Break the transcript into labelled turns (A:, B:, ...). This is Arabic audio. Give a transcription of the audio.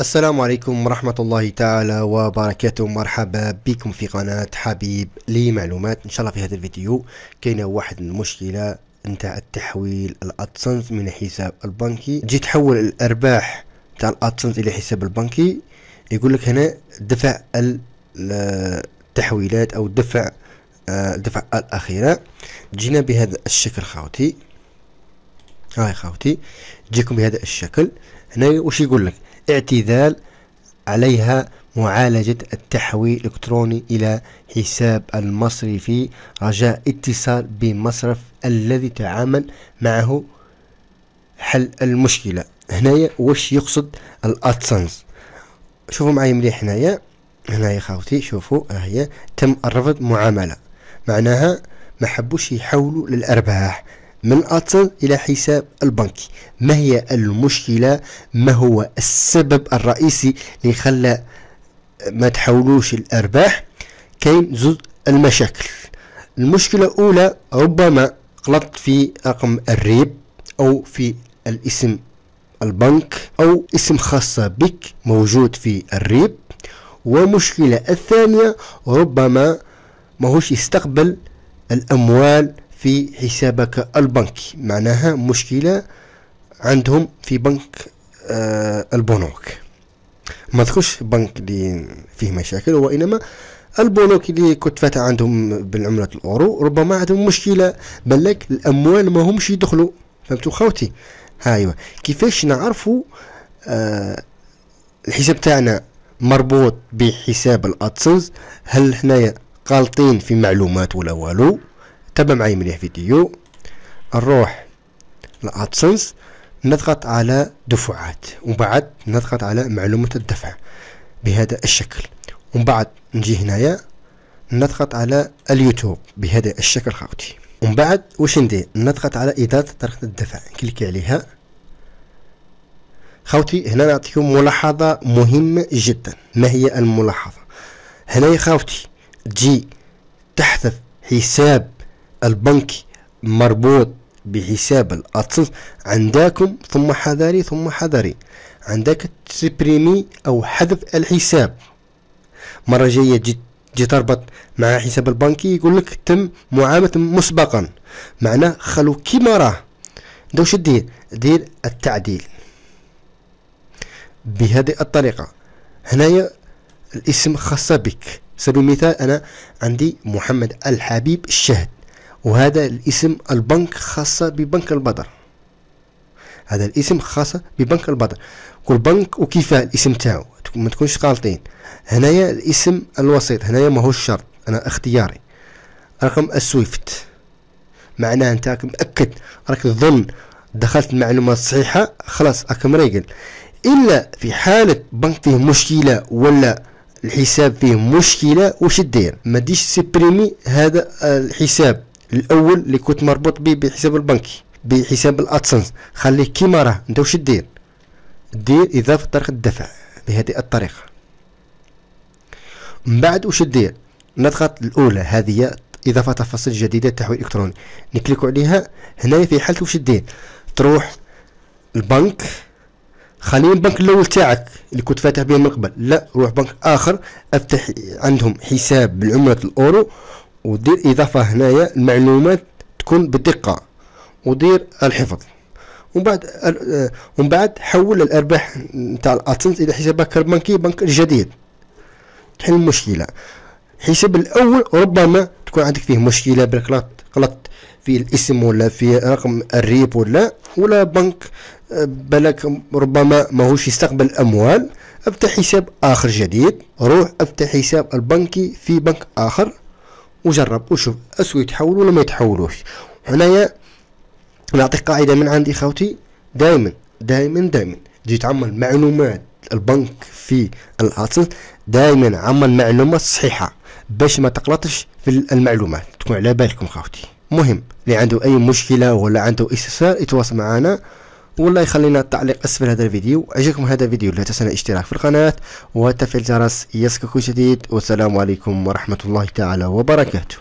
A: السلام عليكم ورحمة الله تعالى وبركاته مرحبا بكم في قناة حبيب لمعلومات ان شاء الله في هذا الفيديو كاينه واحد المشكلة نتاع التحويل الادسنس من حساب البنكي جيت تحول الارباح نتاع الادسنس الى حساب البنكي يقول لك هنا دفع التحويلات او دفع آه، الدفع الاخيرة جينا بهذا الشكل خاوتي راهي خاوتي تجيكم بهذا الشكل هنا وش يقول لك اعتذال عليها معالجة التحويل الإلكتروني إلى حساب المصرفي رجاء اتصال بمصرف الذي تعامل معه حل المشكلة هنايا وش يقصد الأدسنس شوفوا معي مليح هنايا هنايا خاوتي شوفوا هي تم الرفض معاملة معناها ما حبوش يحولوا للأرباح من أصل إلى حساب البنكي ما هي المشكلة ما هو السبب الرئيسي اللي خلى ما تحولوش الأرباح كاين زوج المشاكل المشكلة الأولى ربما غلطت في رقم الريب أو في الاسم البنك أو اسم خاصة بك موجود في الريب ومشكلة الثانية ربما ماهوش يستقبل الأموال في حسابك البنكي معناها مشكلة عندهم في بنك آه البنوك ما تخش بنك اللي فيه مشاكل وإنما البنوك اللي كنت فاتح عندهم بالعملة الأورو ربما عندهم مشكلة بلك الأموال ما همش يدخلوا فهمتوا خوتي أيوة كيفاش نعرفوا آه الحساب تاعنا مربوط بحساب الادسنس هل هنايا غالطين في معلومات ولا والو تابع معي مليح فيديو نروح لادسنس نضغط على دفعات ومن بعد نضغط على معلومة الدفع بهذا الشكل ومن بعد نجي هنايا نضغط على اليوتيوب بهذا الشكل خاوتي ومن بعد واش ندير نضغط على إدارة طريقة الدفع نكليكي عليها خاوتي هنا نعطيكم ملاحظة مهمة جدا ما هي الملاحظة هنا يا خاوتي تجي تحذف حساب البنكي مربوط بحساب الادسنس عندكم ثم حذري ثم حذري عندك تسبريمي او حذف الحساب مرة جاية جيت تجي تربط مع حساب البنكي يقول لك تم معاملة مسبقا معناه خلو كيما راه دو شو دير دير التعديل بهذه الطريقة هنايا الاسم خاصة بك سبيل مثال انا عندي محمد الحبيب الشهد وهذا الاسم البنك خاصة ببنك البدر هذا الاسم خاصة ببنك البدر كل بنك وكيفاه الاسم تاعو ما تكونش غالطين هنايا الاسم الوسيط هنايا ماهوش شرط انا اختياري رقم السويفت معناه انت راك مأكد راك تظن دخلت المعلومات صحيحة خلاص راك مريقل الا في حالة بنك فيه مشكلة ولا الحساب فيه مشكلة وش دير ما ديش سيبريمي هذا الحساب الاول اللي كنت مربوط به بحساب البنكي بحساب الادسنس خليه كيما راه انت واش دير دير اضافه طريقه الدفع بهذه الطريقه من بعد واش دير نضغط الاولى هذه اضافه تفاصيل جديده تحويل الكتروني نكليكو عليها هنا في حالة واش دير تروح البنك خلي البنك الاول تاعك اللي كنت فاتح به من قبل لا روح بنك اخر افتح عندهم حساب بالعمله الاورو ودير اضافه هنايا المعلومات تكون بدقه ودير الحفظ ومن بعد آه، ومن بعد حول الارباح نتاع الاتسنس الى حسابك البنكي بنك الجديد تحل المشكله الحساب الاول ربما تكون عندك فيه مشكله بالك غلطت في الاسم ولا في رقم الريب ولا ولا بنك آه، بلك ربما ماهوش يستقبل الاموال افتح حساب اخر جديد روح افتح حساب البنكي في بنك اخر وجرب وشوف اسوي يتحول ولا ما يتحولوش هنايا نعطيك قاعده من عندي خوتي دائما دائما دائما جيت تعمل معلومات البنك في الاصل دائما عمل معلومات صحيحه باش ما تقلطش في المعلومات تكون على بالكم خوتي مهم اللي عنده اي مشكله ولا عنده استفسار يتواصل معنا والله يخلينا التعليق اسفل هذا الفيديو عجبكم هذا الفيديو لا تنسى الاشتراك في القناه وتفعيل الجرس يصلك كل جديد والسلام عليكم ورحمه الله تعالى وبركاته